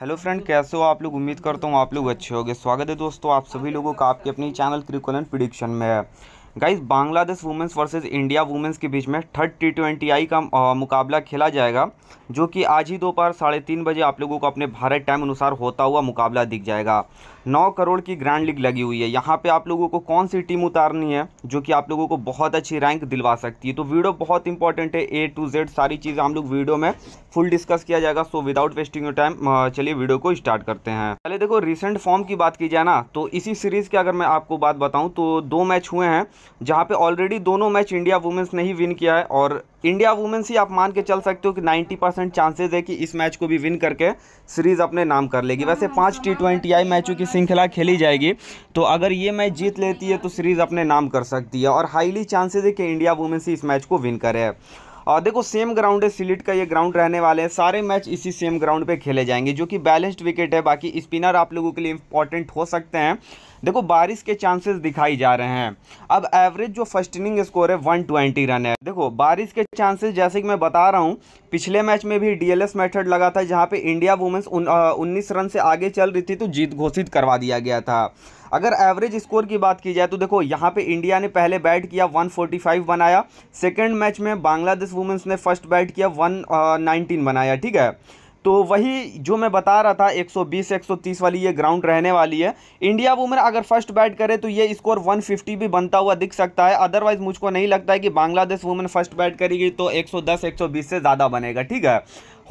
hello friend कैसे हो आप लोग उम्मीद करता हूँ आप लोग अच्छे होंगे स्वागत है दोस्तों आप सभी लोगों का आपके अपने चैनल क्रिकुलन प्रिडिक्शन में है guys Bangladesh women's versus India women's के बीच में थर्ड टी ट्वेंटी आई का आ, मुकाबला खेला जाएगा जो कि आज ही दोपहर साढ़े तीन बजे आप लोगों को अपने भारत टाइम अनुसार होता हुआ मुकाबला दिख जाएगा नौ करोड़ की ग्रैंड लीग लगी हुई है यहाँ पे आप लोगों को कौन सी टीम उतारनी है जो कि आप लोगों को बहुत अच्छी रैंक दिलवा सकती है तो वीडियो बहुत इंपॉर्टेंट है ए टू जेड सारी चीज़ें हम लोग वीडियो में फुल डिस्कस किया जाएगा so without wasting your time चलिए वीडियो को स्टार्ट करते हैं पहले देखो रिसेंट फॉर्म की बात की जाए ना तो इसी सीरीज़ की अगर मैं आपको बात बताऊँ तो दो मैच हुए हैं जहाँ पर ऑलरेडी दोनों मैच इंडिया वुमेंस ने ही विन किया है और इंडिया वुमेन्स ही आप मान के चल सकते हो कि 90 परसेंट चांसेज है कि इस मैच को भी विन करके सीरीज़ अपने नाम कर लेगी वैसे हाँ, पांच टी ट्वेंटी आई मैचों की श्रृंखला खेली जाएगी तो अगर ये मैच जीत लेती है तो सीरीज़ अपने नाम कर सकती है और हाईली चांसेज है कि इंडिया वुमेन्स ही इस मैच को विन करे और देखो सेम ग्राउंड है सिलिट का ये ग्राउंड रहने वाले हैं सारे मैच इसी सेम ग्राउंड पे खेले जाएंगे जो कि बैलेंस्ड विकेट है बाकी स्पिनर आप लोगों के लिए इंपॉर्टेंट हो सकते हैं देखो बारिश के चांसेस दिखाई जा रहे हैं अब एवरेज जो फर्स्ट इनिंग स्कोर है 120 रन है देखो बारिश के चांसेस जैसे कि मैं बता रहा हूँ पिछले मैच में भी डीएलएस मेथड लगा था जहाँ पे इंडिया वुमेंस उन्नीस रन से आगे चल रही थी तो जीत घोषित करवा दिया गया था अगर एवरेज स्कोर की बात की जाए तो देखो यहाँ पे इंडिया ने पहले बैट किया 145 बनाया सेकेंड मैच में बांग्लादेश वुमेंस ने फर्स्ट बैट किया 119 बनाया ठीक है तो वही जो मैं बता रहा था 120 130 वाली ये ग्राउंड रहने वाली है इंडिया वुमेन अगर फर्स्ट बैट करे तो ये स्कोर 150 भी बनता हुआ दिख सकता है अदरवाइज मुझको नहीं लगता है कि बांग्लादेश वुमेन फर्स्ट बैट करेगी तो 110 120 से ज़्यादा बनेगा ठीक है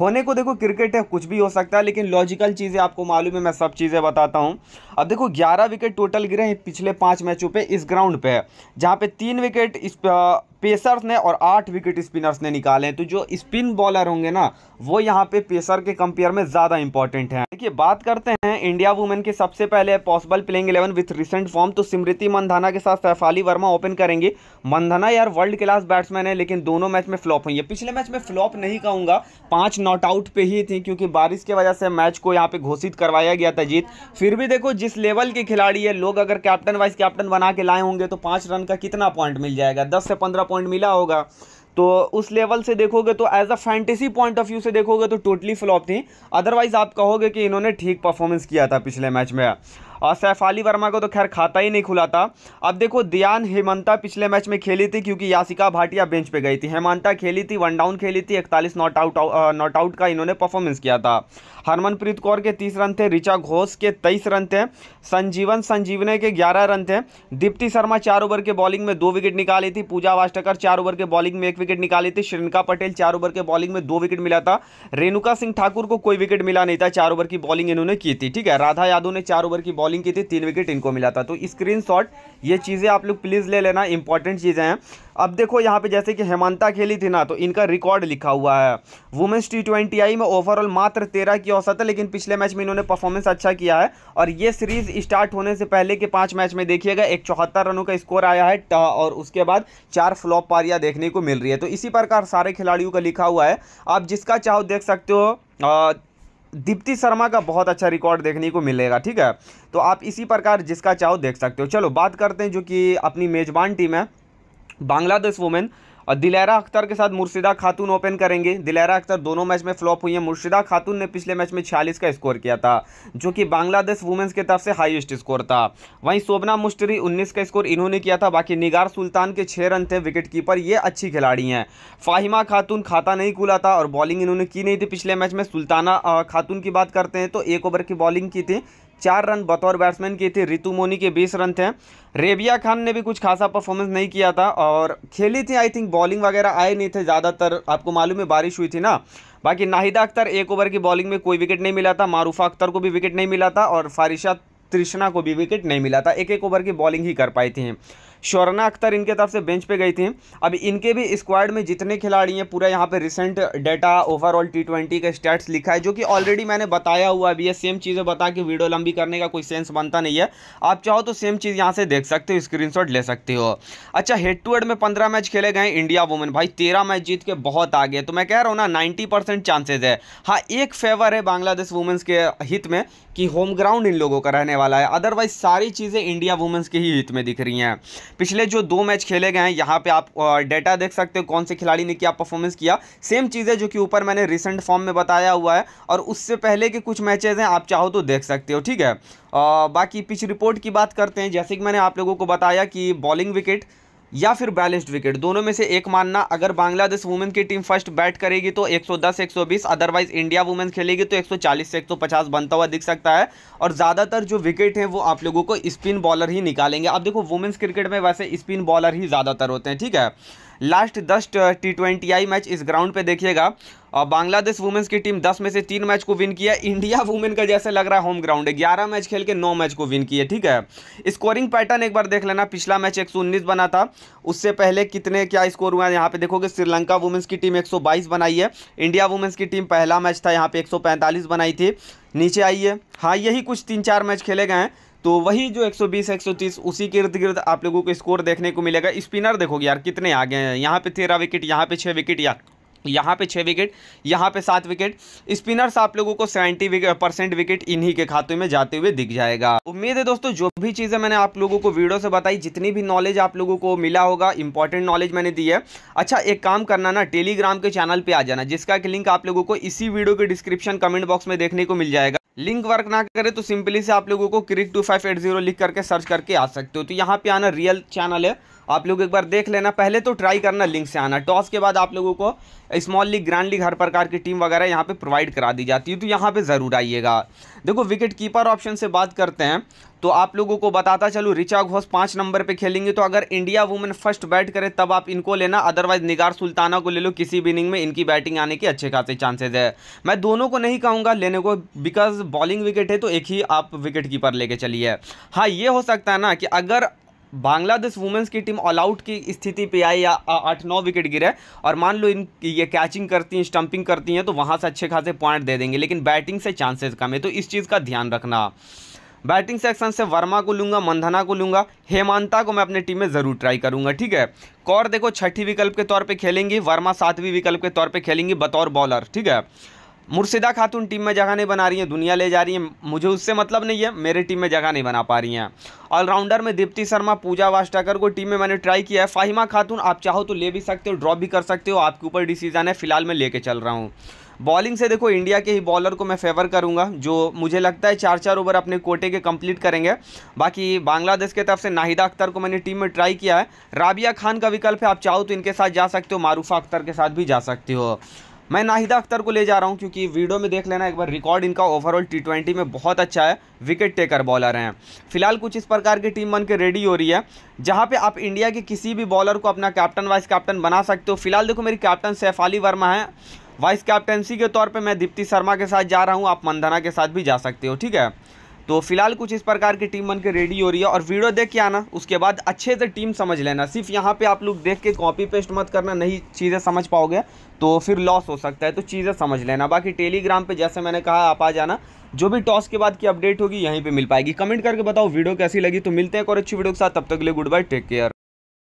होने को देखो क्रिकेट है कुछ भी हो सकता है लेकिन लॉजिकल चीज़ें आपको मालूम है मैं सब चीज़ें बताता हूँ अब देखो ग्यारह विकेट टोटल गिरे हैं पिछले पाँच मैचों पर इस ग्राउंड पर जहाँ पर तीन विकेट इस पेसर्स ने और आठ विकेट स्पिनर्स ने निकाले हैं तो जो स्पिन बॉलर होंगे ना वो यहाँ पे पेसर के कंपेयर में ज़्यादा इंपॉर्टेंट है देखिए बात करते हैं इंडिया वुमेन के सबसे पहले possible playing eleven with recent form तो स्मृति मंधाना के साथ सैफाली वर्मा ओपन करेंगे मंधाना यार वर्ल्ड क्लास बैट्समैन है लेकिन दोनों मैच में फ्लॉप हुई है पिछले मैच में फ्लॉप नहीं कहूंगा पांच नॉट आउट पे ही थी क्योंकि बारिश की वजह से मैच को यहाँ पे घोषित करवाया गया था जीत फिर भी देखो जिस लेवल के खिलाड़ी है लोग अगर कैप्टन वाइस कैप्टन बना के लाए होंगे तो पांच रन का कितना पॉइंट मिल जाएगा दस से पंद्रह पॉइंट मिला होगा तो उस लेवल से देखोगे तो as a fantasy point of view से देखोगे तो टोटली फ्लॉप थी अदरवाइज़ आप कहोगे कि इन्होंने ठीक परफॉर्मेंस किया था पिछले मैच में और सैफ अली वर्मा को तो खैर खाता ही नहीं खुला था अब देखो दियान हेमंता पिछले मैच में खेली थी क्योंकि यासिका भाटिया बेंच पे गई थी हेमंता खेली थी वन डाउन खेली थी इकतालीस नॉट आउट नॉट आउट का इन्होंने परफॉर्मेंस किया था हरमनप्रीत कौर के तीस रन थे ऋचा घोष के तेईस रन थे संजीवन संजीवने के ग्यारह रन थे दीप्ति शर्मा चार ओवर के बॉलिंग में दो विकेट निकाली थी पूजा वास्टकर चार ओवर के बॉलिंग में एक विकेट निकाली थी श्रीनका पटेल चार ओवर के बॉलिंग में दो विकेट मिला था रेणुका सिंह ठाकुर को कोई विकेट मिला नहीं था चार ओवर की बॉलिंग इन्होंने की थी ठीक है राधा यादव ने चार ओवर की बॉलिंग बॉलिंग की थी तीन विकेट इनको मिला था तो स्क्रीन ये चीज़ें आप लोग प्लीज़ ले लेना इंपॉर्टेंट चीज़ें हैं अब देखो यहाँ पे जैसे कि हेमंता खेली थी ना तो इनका रिकॉर्ड लिखा हुआ है वुमेंस टी ट्वेंटी आई में ओवरऑल मात्र तेरह की औसत है लेकिन पिछले मैच में इन्होंने परफॉर्मेंस अच्छा किया है और ये सीरीज स्टार्ट होने से पहले के पांच मैच में देखिएगा एक चौहत्तर रनों का स्कोर आया है और उसके बाद चार फ्लॉप पारियाँ देखने को मिल रही है तो इसी प्रकार सारे खिलाड़ियों का लिखा हुआ है आप जिसका चाहो देख सकते हो दीप्ति शर्मा का बहुत अच्छा रिकॉर्ड देखने को मिलेगा ठीक है तो आप इसी प्रकार जिसका चाहो देख सकते हो चलो बात करते हैं जो कि अपनी मेजबान टीम है बांग्लादेश वुमेन और दिलैरा अख्तर के साथ मुर्शिदा खातून ओपन करेंगे दिलैरा अख्तर दोनों मैच में फ्लॉप हुई है मुर्शिदा खातून ने पिछले मैच में छियालीस का स्कोर किया था जो कि बांग्लादेश वुमेंस की तरफ से हाईएस्ट स्कोर था वहीं शोभना मुश्तरी उन्नीस का स्कोर इन्होंने किया था बाकी निगार सुल्तान के छः रन थे विकेट कीपर ये अच्छी खिलाड़ी हैं फाहिमा खातून खाता नहीं खुला था और बॉलिंग इन्होंने की नहीं थी पिछले मैच में सुल्ताना खातून की बात करते हैं तो एक ओवर की बॉलिंग की थी चार रन बतौर बैट्समैन किए थे रितु मोनी के बीस रन थे रेबिया खान ने भी कुछ खासा परफॉर्मेंस नहीं किया था और खेली थी आई थिंक बॉलिंग वगैरह आए नहीं थे ज़्यादातर आपको मालूम है बारिश हुई थी ना बाकी नाहिदा अख्तर एक ओवर की बॉलिंग में कोई विकेट नहीं मिला था मारूफा अख्तर को भी विकेट नहीं मिला था और फारिशा तृष्णा को भी विकेट नहीं मिला था एक एक ओवर की बॉलिंग ही कर पाई थी शौराना अख्तर इनके तरफ से बेंच पे गई थी अब इनके भी स्क्वाड में जितने खिलाड़ी हैं पूरा यहाँ पे recent data overall T twenty का स्टैट्स लिखा है जो कि ऑलरेडी मैंने बताया हुआ अभी है सेम चीज़ें बता के वीडियो लंबी करने का कोई सेंस बनता नहीं है आप चाहो तो सेम चीज़ यहाँ से देख सकते हो स्क्रीन ले सकते हो अच्छा हेड टू हेड में पंद्रह मैच खेले गए इंडिया वुमेन भाई तेरह मैच जीत के बहुत आगे तो मैं कह रहा हूँ ना नाइन्टी चांसेज है हाँ एक फेवर है बांग्लादेश वुमेन्स के हित में कि होम ग्राउंड इन लोगों का रहने वाला है अदरवाइज सारी चीज़ें इंडिया वुमेन्स के ही हित में दिख रही हैं पिछले जो दो मैच खेले गए हैं यहाँ पे आप डेटा देख सकते हो कौन से खिलाड़ी ने क्या परफॉर्मेंस किया सेम चीज़ है जो कि ऊपर मैंने रिसेंट फॉर्म में बताया हुआ है और उससे पहले के कुछ मैचेज़ हैं आप चाहो तो देख सकते हो ठीक है आ, बाकी पिच रिपोर्ट की बात करते हैं जैसे कि मैंने आप लोगों को बताया कि बॉलिंग विकेट या फिर बैलेंस्ड विकेट दोनों में से एक मानना अगर बांग्लादेश वुमेन की टीम फर्स्ट बैट करेगी तो 110 120 अदरवाइज इंडिया वुमेन खेलेगी तो 140 से 150 बनता हुआ दिख सकता है और ज़्यादातर जो विकेट हैं वो आप लोगों को स्पिन बॉलर ही निकालेंगे आप देखो वुमेन्स क्रिकेट में वैसे स्पिन बॉलर ही ज़्यादातर होते हैं ठीक है लास्ट दस टी ट्वेंटी आई मैच इस ग्राउंड पे देखिएगा और बांग्लादेश वुमेंस की टीम 10 में से तीन मैच को विन किया इंडिया वुमेन का जैसे लग रहा है होम ग्राउंड है 11 मैच खेल के 9 मैच को विन किया ठीक है स्कोरिंग पैटर्न एक बार देख लेना पिछला मैच एक बना था उससे पहले कितने क्या स्कोर हुआ है यहाँ पे देखोगे श्रीलंका वुमेंस की टीम 122 बनाई है इंडिया वुमेंस की टीम पहला मैच था यहाँ पे एक बनाई थी नीचे आई है हाँ यही कुछ तीन चार मैच खेले गए हैं तो वही जो 120 130 उसी के इर्द गिर्द आप लोगों को स्कोर देखने को मिलेगा स्पिनर देखोगे यार कितने आ गए हैं यहाँ पे तेरह विकेट यहाँ पे छः विकेट या यहाँ पे छः विकेट यहाँ पे सात विकेट स्पिनर्स आप लोगों को सेवेंटी परसेंट विकेट इन्हीं के खाते में जाते हुए दिख जाएगा उम्मीद है दोस्तों जो भी चीज़ें मैंने आप लोगों को वीडियो से बताई जितनी भी नॉलेज आप लोगों को मिला होगा इंपॉर्टेंट नॉलेज मैंने दी है अच्छा एक काम करना ना टेलीग्राम के चैनल पर आ जाना जिसका लिंक आप लोगों को इसी वीडियो के डिस्क्रिप्शन कमेंट बॉक्स में देखने को मिल जाएगा लिंक वर्क ना करे तो सिंपली से आप लोगों को cric two five eight zero लिख करके सर्च करके आ सकते हो तो यहाँ पे आना रियल चैनल है आप लोग एक बार देख लेना पहले तो ट्राई करना लिंक से आना टॉस के बाद आप लोगों को स्मॉल लीग ग्रैंड लीग हर प्रकार की टीम वगैरह यहाँ पे प्रोवाइड करा दी जाती है तो यहाँ पे ज़रूर आइएगा देखो विकेट कीपर ऑप्शन से बात करते हैं तो आप लोगों को बताता चलूँ रिचा घोष पाँच नंबर पर खेलेंगे तो अगर इंडिया वुमेन फर्स्ट बैट करे तब आप इनको लेना अदरवाइज निगार सुल्ताना को ले लो किसी भी इनिंग में इनकी बैटिंग आने के अच्छे खासे चांसेज है मैं दोनों को नहीं कहूँगा लेने को बिकॉज बॉलिंग विकेट है तो एक ही आप विकेट कीपर लेके चलिए हाँ ये हो सकता है ना कि अगर बांग्लादेश वुमेन्स की टीम ऑल आउट की स्थिति पे आई या आठ नौ विकेट गिरे और मान लो इन ये कैचिंग करती हैं स्टंपिंग करती हैं तो वहाँ से अच्छे खासे पॉइंट दे देंगे लेकिन बैटिंग से चांसेस कम है तो इस चीज़ का ध्यान रखना बैटिंग सेक्शन से वर्मा को लूँगा मंधना को लूँगा हेमंता को मैं अपने टीम में ज़रूर ट्राई करूँगा ठीक है कौर देखो छठी विकल्प के तौर पर खेलेंगी वर्मा सातवीं विकल्प के तौर पर खेलेंगी बतौर बॉलर ठीक है मुर्शिदा खातून टीम में जगह नहीं बना रही हैं दुनिया ले जा रही हैं मुझे उससे मतलब नहीं है मेरे टीम में जगह नहीं बना पा रही हैं ऑलराउंडर में दीप्ति शर्मा पूजा वास्टाकर को टीम में मैंने ट्राई किया है फाहिमा खातून आप चाहो तो ले भी सकते हो ड्रॉप भी कर सकते हो आपके ऊपर डिसीजन है फिलहाल मैं लेके चल रहा हूँ बॉलिंग से देखो इंडिया के ही बॉलर को मैं फेवर करूँगा जो मुझे लगता है चार चार ओवर अपने कोटे के कंप्लीट करेंगे बाकी बांग्लादेश के तरफ से नाहिदा अख्तर को मैंने टीम में ट्राई किया है राबिया खान का विकल्प है आप चाहो तो इनके साथ जा सकते हो मारूफा अख्तर के साथ भी जा सकते हो मैं नाहिदा अख्तर को ले जा रहा हूं क्योंकि वीडियो में देख लेना एक बार रिकॉर्ड इनका ओवरऑल टी ट्वेंटी में बहुत अच्छा है विकेट टेकर बॉलर हैं फिलहाल कुछ इस प्रकार की टीम बन के रेडी हो रही है जहां पे आप इंडिया के किसी भी बॉलर को अपना कैप्टन वाइस कैप्टन बना सकते हो फिलहाल देखो मेरी कैप्टन सैफ अली वर्मा है वाइस कैप्टनसी के तौर पे मैं दीप्ति शर्मा के साथ जा रहा हूँ आप मंदना के साथ भी जा सकते हो ठीक है तो फिलहाल कुछ इस प्रकार की टीम बन के रेडी हो रही है और वीडियो देख के आना उसके बाद अच्छे से टीम समझ लेना सिर्फ यहाँ पे आप लोग देख के कॉपी पेस्ट मत करना नहीं चीज़ें समझ पाओगे तो फिर लॉस हो सकता है तो चीज़ें समझ लेना बाकी टेलीग्राम पे जैसे मैंने कहा आप आ जाना जो भी टॉस के बाद की अपडेट होगी यहीं पर मिल पाएगी कमेंट करके बताओ वीडियो कैसी लगी तो मिलते हैं और अच्छी वीडियो के साथ तब तक के लिए गुड बाय टेक केयर